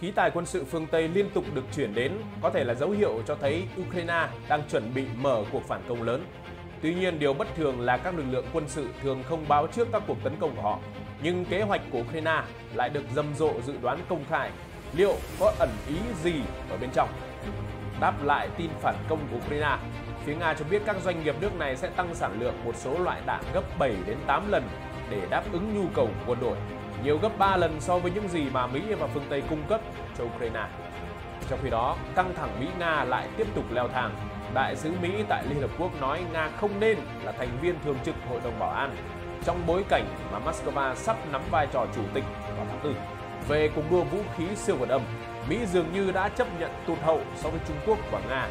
khí tài quân sự phương Tây liên tục được chuyển đến có thể là dấu hiệu cho thấy Ukraine đang chuẩn bị mở cuộc phản công lớn. Tuy nhiên, điều bất thường là các lực lượng quân sự thường không báo trước các cuộc tấn công của họ. Nhưng kế hoạch của Ukraine lại được rầm rộ dự đoán công khai. Liệu có ẩn ý gì ở bên trong? Đáp lại tin phản công của Ukraine, phía Nga cho biết các doanh nghiệp nước này sẽ tăng sản lượng một số loại đạn gấp 7 đến 8 lần để đáp ứng nhu cầu của quân đội nhiều gấp 3 lần so với những gì mà Mỹ và phương Tây cung cấp cho Ukraine. Trong khi đó, căng thẳng Mỹ-Nga lại tiếp tục leo thang. Đại sứ Mỹ tại Liên Hợp Quốc nói Nga không nên là thành viên thường trực Hội đồng Bảo an trong bối cảnh mà Moscow sắp nắm vai trò chủ tịch vào tháng 4. Về cuộc đua vũ khí siêu vật âm, Mỹ dường như đã chấp nhận tụt hậu so với Trung Quốc và Nga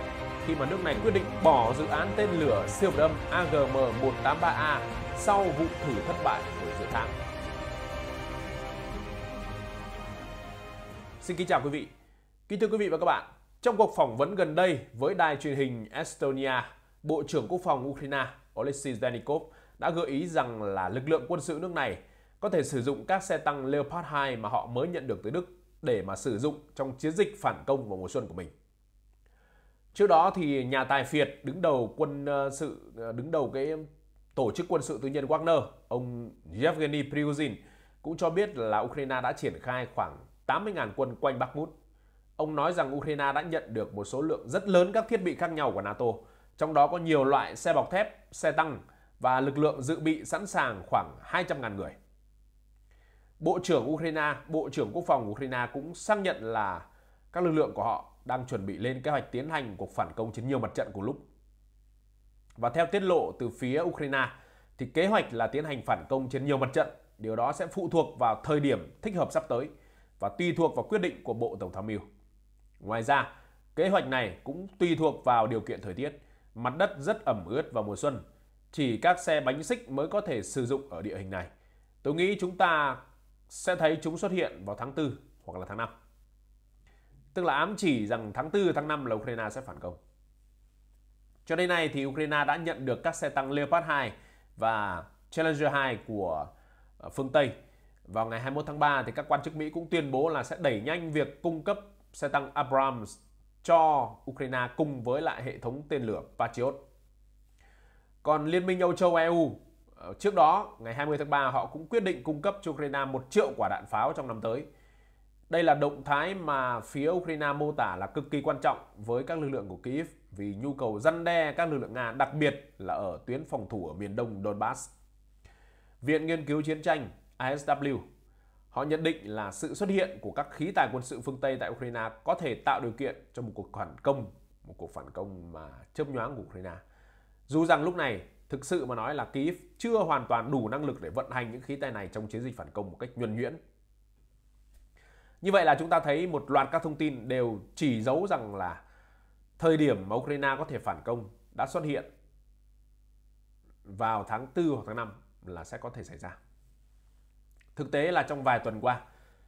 khi mà nước này quyết định bỏ dự án tên lửa siêu vật âm AGM-183A sau vụ thử thất bại hồi giữa tháng. Xin kính chào quý vị. Kính thưa quý vị và các bạn, trong cuộc phỏng vấn gần đây với đài truyền hình Estonia, Bộ trưởng Quốc phòng Ukraine Oleksiy Zhenikov đã gợi ý rằng là lực lượng quân sự nước này có thể sử dụng các xe tăng Leopard 2 mà họ mới nhận được từ Đức để mà sử dụng trong chiến dịch phản công vào mùa xuân của mình. Trước đó thì nhà tài phiệt đứng đầu quân ờ, sự ờ, đứng đầu cái tổ chức quân sự tư nhân Wagner, ông Yevgeny Prigozhin cũng cho biết là Ukraine đã triển khai khoảng 80.000 quân quanh Bakhmut. Ông nói rằng Ukraine đã nhận được một số lượng rất lớn các thiết bị khác nhau của NATO, trong đó có nhiều loại xe bọc thép, xe tăng và lực lượng dự bị sẵn sàng khoảng 200.000 người. Bộ trưởng Ukraine, Bộ trưởng Quốc phòng Ukraine cũng xác nhận là các lực lượng của họ đang chuẩn bị lên kế hoạch tiến hành cuộc phản công trên nhiều mặt trận cùng lúc. Và theo tiết lộ từ phía Ukraine, thì kế hoạch là tiến hành phản công trên nhiều mặt trận. Điều đó sẽ phụ thuộc vào thời điểm thích hợp sắp tới – và tùy thuộc vào quyết định của Bộ Tổng tham mưu. Ngoài ra, kế hoạch này cũng tùy thuộc vào điều kiện thời tiết. Mặt đất rất ẩm ướt vào mùa xuân, chỉ các xe bánh xích mới có thể sử dụng ở địa hình này. Tôi nghĩ chúng ta sẽ thấy chúng xuất hiện vào tháng 4 hoặc là tháng 5. Tức là ám chỉ rằng tháng 4, tháng 5 là Ukraine sẽ phản công. Cho đến nay thì Ukraine đã nhận được các xe tăng Leopard 2 và Challenger 2 của ờ, phương Tây vào ngày 21 tháng 3 thì các quan chức Mỹ cũng tuyên bố là sẽ đẩy nhanh việc cung cấp xe tăng Abrams cho Ukraine cùng với lại hệ thống tên lửa Patriot. Còn Liên minh Âu châu EU ờ, trước đó ngày 20 tháng 3 họ cũng quyết định cung cấp cho Ukraine một triệu quả đạn pháo trong năm tới. Đây là động thái mà phía Ukraine mô tả là cực kỳ quan trọng với các lực lượng của Kyiv vì nhu cầu răn đe các lực lượng Nga đặc biệt là ở tuyến phòng thủ ở miền đông Donbass. Viện Nghiên cứu Chiến tranh ISW. Họ nhận định là sự xuất hiện của các khí tài quân sự phương Tây tại Ukraine có thể tạo điều kiện cho một cuộc phản công, một cuộc phản công mà chớp nhoáng của Ukraine. Dù rằng lúc này thực sự mà nói là Kyiv chưa hoàn toàn đủ năng lực để vận hành những khí tài này trong chiến dịch phản công một cách nhuần nhuyễn. Như vậy là chúng ta thấy một loạt các thông tin đều chỉ dấu rằng là thời điểm mà Ukraine có thể phản công đã xuất hiện vào tháng 4 hoặc tháng 5 là sẽ có thể xảy ra. Thực tế là trong vài tuần qua,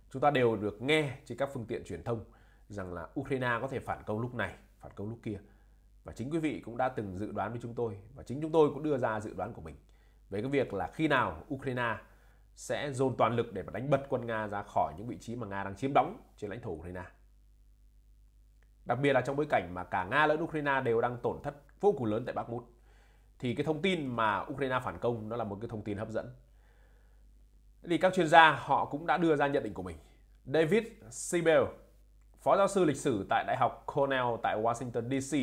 chúng ta đều được nghe trên các phương tiện truyền thông rằng là Ukraine có thể phản công lúc này, phản công lúc kia. Và chính quý vị cũng đã từng dự đoán với chúng tôi và chính chúng tôi cũng đưa ra dự đoán của mình về cái việc là khi nào Ukraine sẽ dồn toàn lực để mà đánh bật quân Nga ra khỏi những vị trí mà Nga đang chiếm đóng trên lãnh thổ Ukraine. Đặc biệt là trong bối cảnh mà cả Nga lẫn Ukraine đều đang tổn thất vô cùng lớn tại Bakhmut thì cái thông tin mà Ukraine phản công nó là một cái thông tin hấp dẫn thì các chuyên gia họ cũng đã đưa ra nhận định của mình. David Siebel, phó giáo sư lịch sử tại Đại học Cornell tại Washington DC,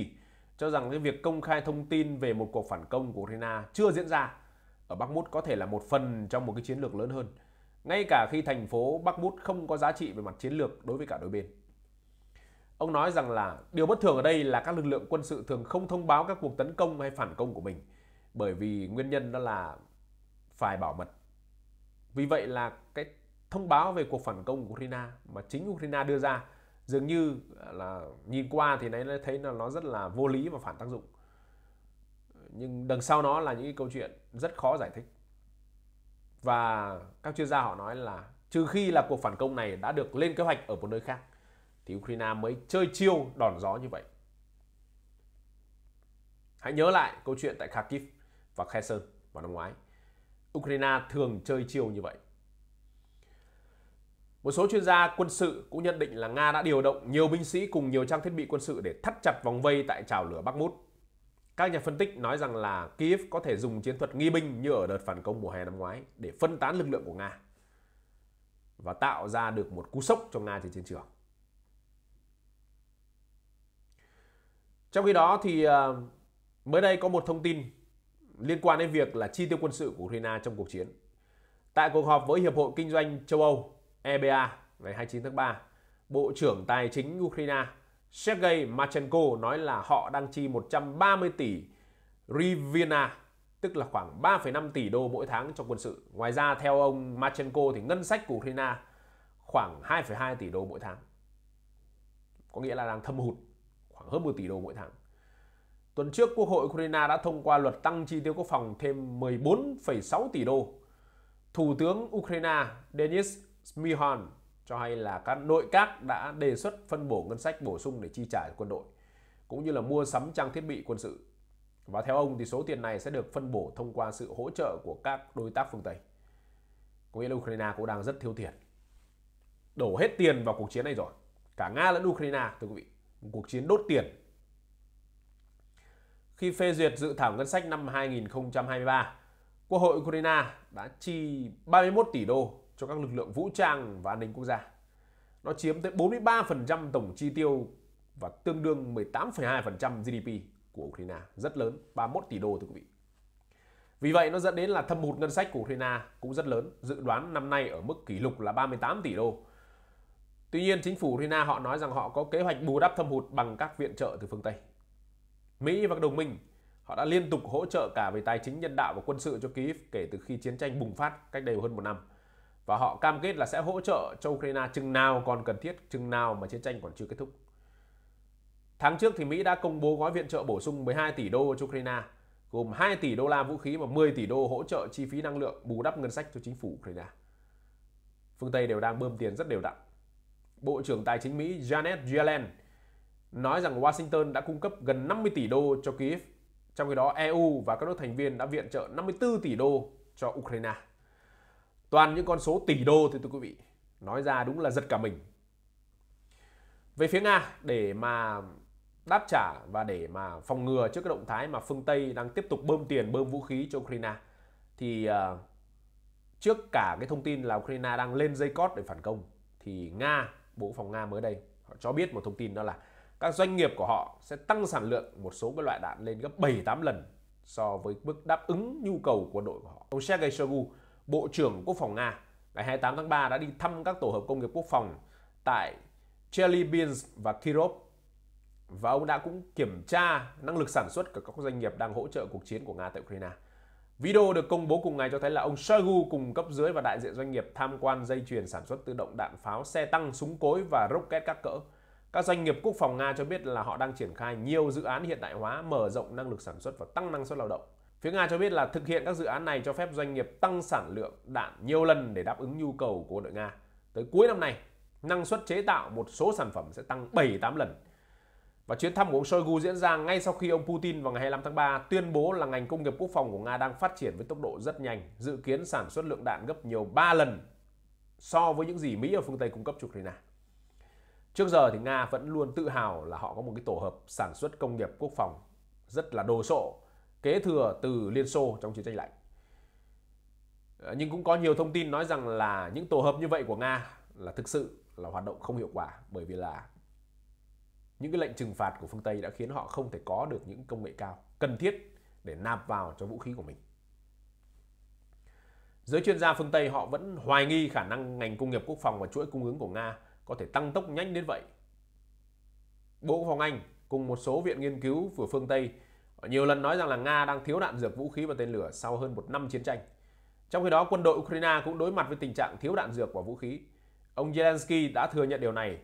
cho rằng cái việc công khai thông tin về một cuộc phản công của Ukraine chưa diễn ra ở Mút có thể là một phần trong một cái chiến lược lớn hơn, ngay cả khi thành phố Mút không có giá trị về mặt chiến lược đối với cả đôi bên. Ông nói rằng là điều bất thường ở đây là các lực lượng quân sự thường không thông báo các cuộc tấn công hay phản công của mình bởi vì nguyên nhân đó là phải bảo mật vì vậy là cái thông báo về cuộc phản công của Ukraine mà chính Ukraine đưa ra dường như là nhìn qua thì nó thấy là nó rất là vô lý và phản tác dụng. Nhưng đằng sau nó là những cái câu chuyện rất khó giải thích. Và các chuyên gia họ nói là trừ khi là cuộc phản công này đã được lên kế hoạch ở một nơi khác thì Ukraine mới chơi chiêu đòn gió như vậy. Hãy nhớ lại câu chuyện tại Kharkiv và Kherson vào năm ngoái. Ukraine thường chơi chiều như vậy. Một số chuyên gia quân sự cũng nhận định là Nga đã điều động nhiều binh sĩ cùng nhiều trang thiết bị quân sự để thắt chặt vòng vây tại trào lửa Bắc Mút. Các nhà phân tích nói rằng là Kiev có thể dùng chiến thuật nghi binh như ở đợt phản công mùa hè năm ngoái để phân tán lực lượng của Nga và tạo ra được một cú sốc cho Nga trên chiến trường. Trong khi đó thì ờ, mới đây có một thông tin liên quan đến việc là chi tiêu quân sự của Ukraine trong cuộc chiến. Tại cuộc họp với Hiệp hội Kinh doanh châu Âu EBA ngày 29 tháng 3, Bộ trưởng Tài chính Ukraine Sergei Marchenko nói là họ đang chi 130 tỷ Rivina, tức là khoảng 3,5 tỷ đô mỗi tháng cho quân sự. Ngoài ra, theo ông Marchenko thì ngân sách của Ukraine khoảng 2,2 tỷ đô mỗi tháng. Có nghĩa là đang thâm hụt khoảng hơn 1 tỷ đô mỗi tháng. Tuần trước, Quốc hội Ukraine đã thông qua luật tăng chi tiêu quốc phòng thêm 14,6 tỷ đô. Thủ tướng Ukraine Denis Smihon cho hay là các nội các đã đề xuất phân bổ ngân sách bổ sung để chi trả quân đội, cũng như là mua sắm trang thiết bị quân sự. Và theo ông thì số tiền này sẽ được phân bổ thông qua sự hỗ trợ của các đối tác phương Tây. Có nghĩa là Ukraine cũng đang rất thiếu tiền. Đổ hết tiền vào cuộc chiến này rồi. Cả Nga lẫn Ukraine, thưa quý vị. Một cuộc chiến đốt tiền khi phê duyệt dự thảo ngân sách năm 2023, Quốc hội Ukraine đã chi 31 tỷ đô cho các lực lượng vũ trang và an ninh quốc gia. Nó chiếm tới 43% tổng chi tiêu và tương đương 18,2% GDP của Ukraine, rất lớn, 31 tỷ đô thưa quý vị. Vì vậy nó dẫn đến là thâm hụt ngân sách của Ukraine cũng rất lớn, dự đoán năm nay ở mức kỷ lục là 38 tỷ đô. Tuy nhiên chính phủ Ukraine họ nói rằng họ có kế hoạch bù đắp thâm hụt bằng các viện trợ từ phương Tây. Mỹ và các đồng minh họ đã liên tục hỗ trợ cả về tài chính nhân đạo và quân sự cho Kyiv kể từ khi chiến tranh bùng phát cách đây hơn một năm. Và họ cam kết là sẽ hỗ trợ cho Ukraine chừng nào còn cần thiết, chừng nào mà chiến tranh còn chưa kết thúc. Tháng trước thì Mỹ đã công bố gói viện trợ bổ sung 12 tỷ đô cho Ukraine, gồm 2 tỷ đô la vũ khí và 10 tỷ đô hỗ trợ chi phí năng lượng bù đắp ngân sách cho chính phủ Ukraine. Phương Tây đều đang bơm tiền rất đều đặn. Bộ trưởng Tài chính Mỹ Janet Yellen – nói rằng Washington đã cung cấp gần 50 tỷ đô cho Kyiv, Trong khi đó, EU và các nước thành viên đã viện trợ 54 tỷ đô cho Ukraine. Toàn những con số tỷ đô thì thưa quý vị, nói ra đúng là giật cả mình. Về phía Nga, để mà đáp trả và để mà phòng ngừa trước cái động thái mà phương Tây đang tiếp tục bơm tiền, bơm vũ khí cho Ukraine, thì ờ, trước cả cái thông tin là Ukraine đang lên dây cót để phản công, thì Nga, Bộ Phòng Nga mới đây, họ cho biết một thông tin đó là các doanh nghiệp của họ sẽ tăng sản lượng một số cái loại đạn lên gấp 7-8 lần so với mức đáp ứng nhu cầu của đội của họ. Ông Sergei Shoigu, Bộ trưởng Quốc phòng Nga, ngày 28 tháng 3 đã đi thăm các tổ hợp công nghiệp quốc phòng tại Chelyabinsk và Kirov và ông đã cũng kiểm tra năng lực sản xuất của các doanh nghiệp đang hỗ trợ cuộc chiến của Nga tại Ukraine. Video được công bố cùng ngày cho thấy là ông Shoigu cùng cấp dưới và đại diện doanh nghiệp tham quan dây chuyền sản xuất tự động đạn pháo, xe tăng, súng cối và rocket các cỡ. Các doanh nghiệp quốc phòng Nga cho biết là họ đang triển khai nhiều dự án hiện đại hóa, mở rộng năng lực sản xuất và tăng năng suất lao động. Phía Nga cho biết là thực hiện các dự án này cho phép doanh nghiệp tăng sản lượng đạn nhiều lần để đáp ứng nhu cầu của đội Nga. Tới cuối năm nay, năng suất chế tạo một số sản phẩm sẽ tăng 7-8 lần. Và chuyến thăm của ông Shoigu diễn ra ngay sau khi ông Putin vào ngày 25 tháng 3 tuyên bố là ngành công nghiệp quốc phòng của Nga đang phát triển với tốc độ rất nhanh, dự kiến sản xuất lượng đạn gấp nhiều 3 lần so với những gì Mỹ ở phương Tây cung cấp cho Ukraine. Trước giờ thì Nga vẫn luôn tự hào là họ có một cái tổ hợp sản xuất công nghiệp quốc phòng rất là đồ sộ, kế thừa từ Liên Xô trong chiến tranh lạnh. Ờ, nhưng cũng có nhiều thông tin nói rằng là những tổ hợp như vậy của Nga là thực sự là hoạt động không hiệu quả bởi vì là những cái lệnh trừng phạt của phương Tây đã khiến họ không thể có được những công nghệ cao cần thiết để nạp vào cho vũ khí của mình. Giới chuyên gia phương Tây họ vẫn hoài nghi khả năng ngành công nghiệp quốc phòng và chuỗi cung ứng của Nga có thể tăng tốc nhanh đến vậy. Bộ Quốc phòng Anh cùng một số viện nghiên cứu của phương Tây nhiều lần nói rằng là Nga đang thiếu đạn dược vũ khí và tên lửa sau hơn một năm chiến tranh. Trong khi đó, quân đội Ukraine cũng đối mặt với tình trạng thiếu đạn dược và vũ khí. Ông Zelensky đã thừa nhận điều này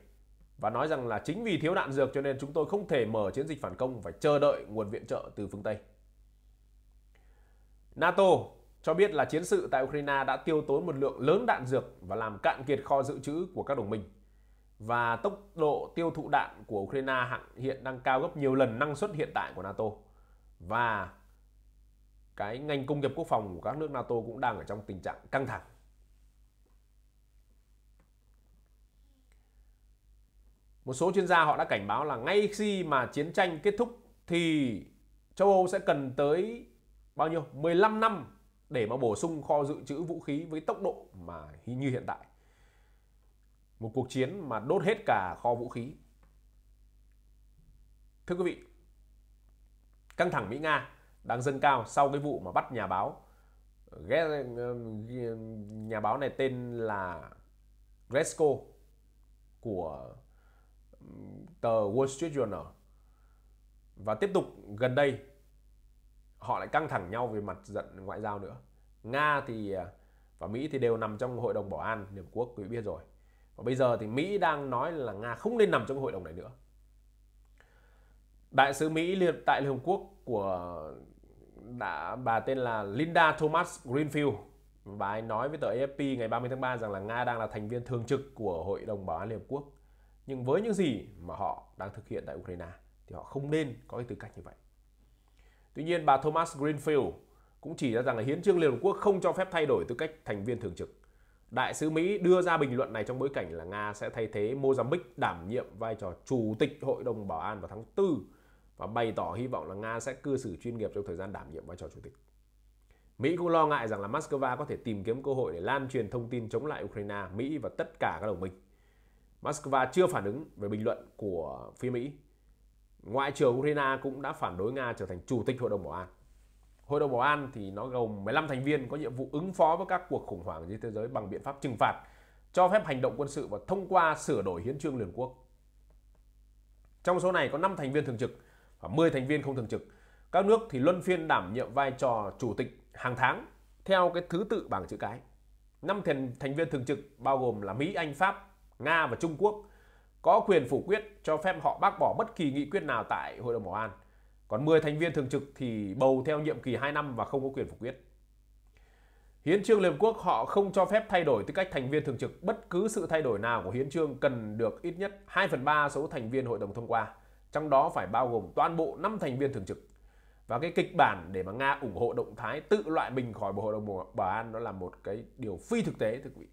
và nói rằng là chính vì thiếu đạn dược cho nên chúng tôi không thể mở chiến dịch phản công phải chờ đợi nguồn viện trợ từ phương Tây. NATO cho biết là chiến sự tại Ukraine đã tiêu tốn một lượng lớn đạn dược và làm cạn kiệt kho dự trữ của các đồng minh và tốc độ tiêu thụ đạn của Ukraine hiện đang cao gấp nhiều lần năng suất hiện tại của NATO và cái ngành công nghiệp quốc phòng của các nước NATO cũng đang ở trong tình trạng căng thẳng. Một số chuyên gia họ đã cảnh báo là ngay khi mà chiến tranh kết thúc thì châu Âu sẽ cần tới bao nhiêu? 15 năm để mà bổ sung kho dự trữ vũ khí với tốc độ mà như hiện tại một cuộc chiến mà đốt hết cả kho vũ khí. Thưa quý vị, căng thẳng Mỹ Nga đang dâng cao sau cái vụ mà bắt nhà báo nhà báo này tên là Gresco của tờ Wall Street Journal và tiếp tục gần đây họ lại căng thẳng nhau về mặt giận ngoại giao nữa Nga thì và Mỹ thì đều nằm trong hội đồng bảo an Liên Hợp Quốc quý vị biết rồi và bây giờ thì Mỹ đang nói là Nga không nên nằm trong hội đồng này nữa đại sứ Mỹ liên tại Liên Hợp Quốc của đã bà tên là Linda Thomas Greenfield và ấy nói với tờ AFP ngày 30 tháng 3 rằng là Nga đang là thành viên thường trực của Hội đồng Bảo an Liên Hợp Quốc. Nhưng với những gì mà họ đang thực hiện tại Ukraine thì họ không nên có cái tư cách như vậy. Tuy nhiên bà Thomas Greenfield cũng chỉ ra rằng là hiến trương Liên Hợp Quốc không cho phép thay đổi tư cách thành viên thường trực. Đại sứ Mỹ đưa ra bình luận này trong bối cảnh là Nga sẽ thay thế Mozambique đảm nhiệm vai trò chủ tịch Hội đồng Bảo an vào tháng 4 và bày tỏ hy vọng là Nga sẽ cư xử chuyên nghiệp trong thời gian đảm nhiệm vai trò chủ tịch. Mỹ cũng lo ngại rằng là Moscow có thể tìm kiếm cơ hội để lan truyền thông tin chống lại Ukraine, Mỹ và tất cả các đồng minh. Moscow chưa phản ứng về bình luận của phía Mỹ. Ngoại trưởng Ukraine cũng đã phản đối Nga trở thành chủ tịch Hội đồng Bảo an. Hội đồng Bảo an thì nó gồm 15 thành viên có nhiệm vụ ứng phó với các cuộc khủng hoảng trên thế giới bằng biện pháp trừng phạt, cho phép hành động quân sự và thông qua sửa đổi hiến trương Liên Quốc. Trong số này có 5 thành viên thường trực và 10 thành viên không thường trực. Các nước thì luân phiên đảm nhiệm vai trò chủ tịch hàng tháng theo cái thứ tự bảng chữ cái. 5 thành, thành viên thường trực bao gồm là Mỹ, Anh, Pháp, Nga và Trung Quốc có quyền phủ quyết cho phép họ bác bỏ bất kỳ nghị quyết nào tại Hội đồng Bảo an. Còn 10 thành viên thường trực thì bầu theo nhiệm kỳ 2 năm và không có quyền phủ quyết. Hiến trương Liên Hợp Quốc họ không cho phép thay đổi tư cách thành viên thường trực. Bất cứ sự thay đổi nào của hiến trương cần được ít nhất 2 phần 3 số thành viên hội đồng thông qua. Trong đó phải bao gồm toàn bộ 5 thành viên thường trực. Và cái kịch bản để mà Nga ủng hộ động thái tự loại mình khỏi Bộ Hội đồng Bảo an nó là một cái điều phi thực tế thưa quý vị.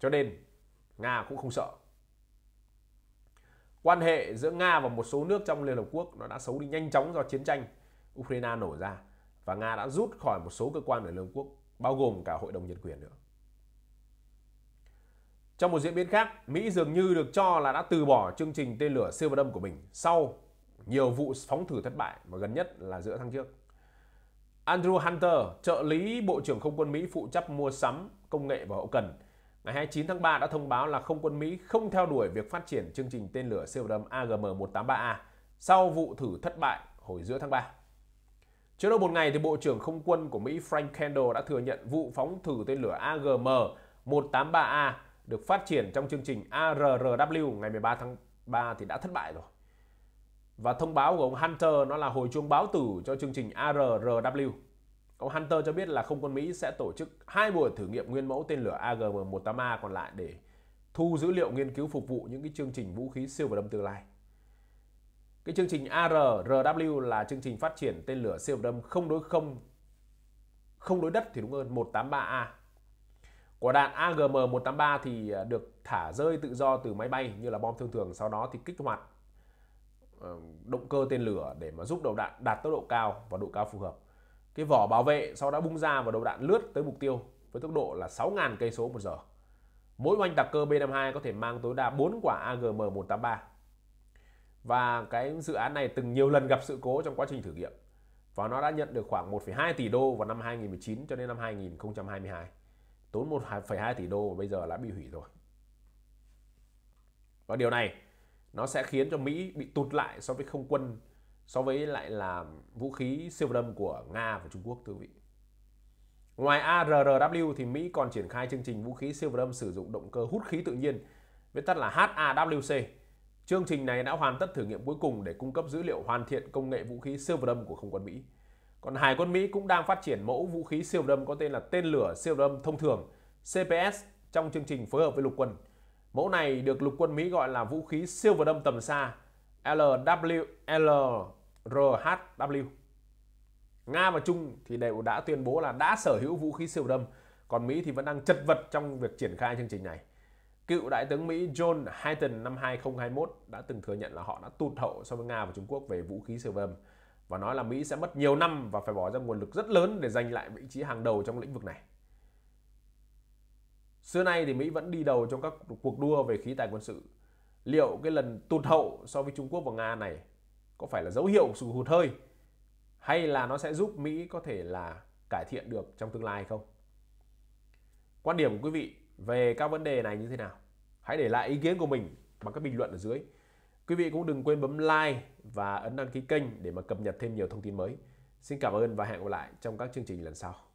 Cho nên Nga cũng không sợ quan hệ giữa Nga và một số nước trong Liên Hợp Quốc nó đã xấu đi nhanh chóng do chiến tranh Ukraine nổ ra và Nga đã rút khỏi một số cơ quan ở Liên Hợp Quốc bao gồm cả Hội đồng Nhân quyền nữa. Trong một diễn biến khác, Mỹ dường như được cho là đã từ bỏ chương trình tên lửa siêu vật âm của mình sau nhiều vụ phóng thử thất bại và gần nhất là giữa tháng trước. Andrew Hunter, trợ lý Bộ trưởng Không quân Mỹ phụ trách mua sắm, công nghệ và hậu cần, ngày 29 tháng 3 đã thông báo là không quân Mỹ không theo đuổi việc phát triển chương trình tên lửa siêu đầm AGM-183A sau vụ thử thất bại hồi giữa tháng 3. Trước đó một ngày, thì Bộ trưởng Không quân của Mỹ Frank Kendall đã thừa nhận vụ phóng thử tên lửa AGM-183A được phát triển trong chương trình ARRW ngày 13 tháng 3 thì đã thất bại rồi. Và thông báo của ông Hunter nó là hồi chuông báo tử cho chương trình ARRW Ông Hunter cho biết là không quân Mỹ sẽ tổ chức hai buổi thử nghiệm nguyên mẫu tên lửa AGM-1A còn lại để thu dữ liệu nghiên cứu phục vụ những cái chương trình vũ khí siêu vật âm tương lai. Cái chương trình ARRW là chương trình phát triển tên lửa siêu vật âm không đối không không đối đất thì đúng hơn 183A. Quả đạn AGM-183 thì à, được thả rơi tự do từ máy bay như là bom thông thường sau đó thì kích hoạt ờ, động cơ tên lửa để mà giúp đầu đạn đạt tốc độ cao và độ cao phù hợp cái vỏ bảo vệ sau đó bung ra và đầu đạn lướt tới mục tiêu với tốc độ là 6.000 cây số một giờ. Mỗi oanh tạc cơ B52 có thể mang tối đa 4 quả AGM-183. Và cái dự án này từng nhiều lần gặp sự cố trong quá trình thử nghiệm. Và nó đã nhận được khoảng 1,2 tỷ đô vào năm 2019 cho đến năm 2022. Tốn 1,2 tỷ đô và bây giờ đã bị hủy rồi. Và điều này nó sẽ khiến cho Mỹ bị tụt lại so với không quân so với lại là vũ khí siêu đâm của Nga và Trung Quốc thưa vị. Ngoài ARRW thì Mỹ còn triển khai chương trình vũ khí siêu đâm sử dụng động cơ hút khí tự nhiên, viết tắt là HAWC. Chương trình này đã hoàn tất thử nghiệm cuối cùng để cung cấp dữ liệu hoàn thiện công nghệ vũ khí siêu đâm của không quân Mỹ. Còn Hải quân Mỹ cũng đang phát triển mẫu vũ khí siêu đâm có tên là tên lửa siêu đâm thông thường CPS trong chương trình phối hợp với lục quân. Mẫu này được lục quân Mỹ gọi là vũ khí siêu đâm tầm xa LW, RHW. Nga và Trung thì đều đã tuyên bố là đã sở hữu vũ khí siêu đâm, còn Mỹ thì vẫn đang chật vật trong việc triển khai chương trình này. Cựu Đại tướng Mỹ John Hayton năm 2021 đã từng thừa nhận là họ đã tụt hậu so với Nga và Trung Quốc về vũ khí siêu đâm và nói là Mỹ sẽ mất nhiều năm và phải bỏ ra nguồn lực rất lớn để giành lại vị trí hàng đầu trong lĩnh vực này. Xưa nay thì Mỹ vẫn đi đầu trong các cuộc đua về khí tài quân sự. Liệu cái lần tụt hậu so với Trung Quốc và Nga này có phải là dấu hiệu sụt hụt hơi hay là nó sẽ giúp Mỹ có thể là cải thiện được trong tương lai không? Quan điểm của quý vị về các vấn đề này như thế nào? Hãy để lại ý kiến của mình bằng các bình luận ở dưới. Quý vị cũng đừng quên bấm like và ấn đăng ký kênh để mà cập nhật thêm nhiều thông tin mới. Xin cảm ơn và hẹn gặp lại trong các chương trình lần sau.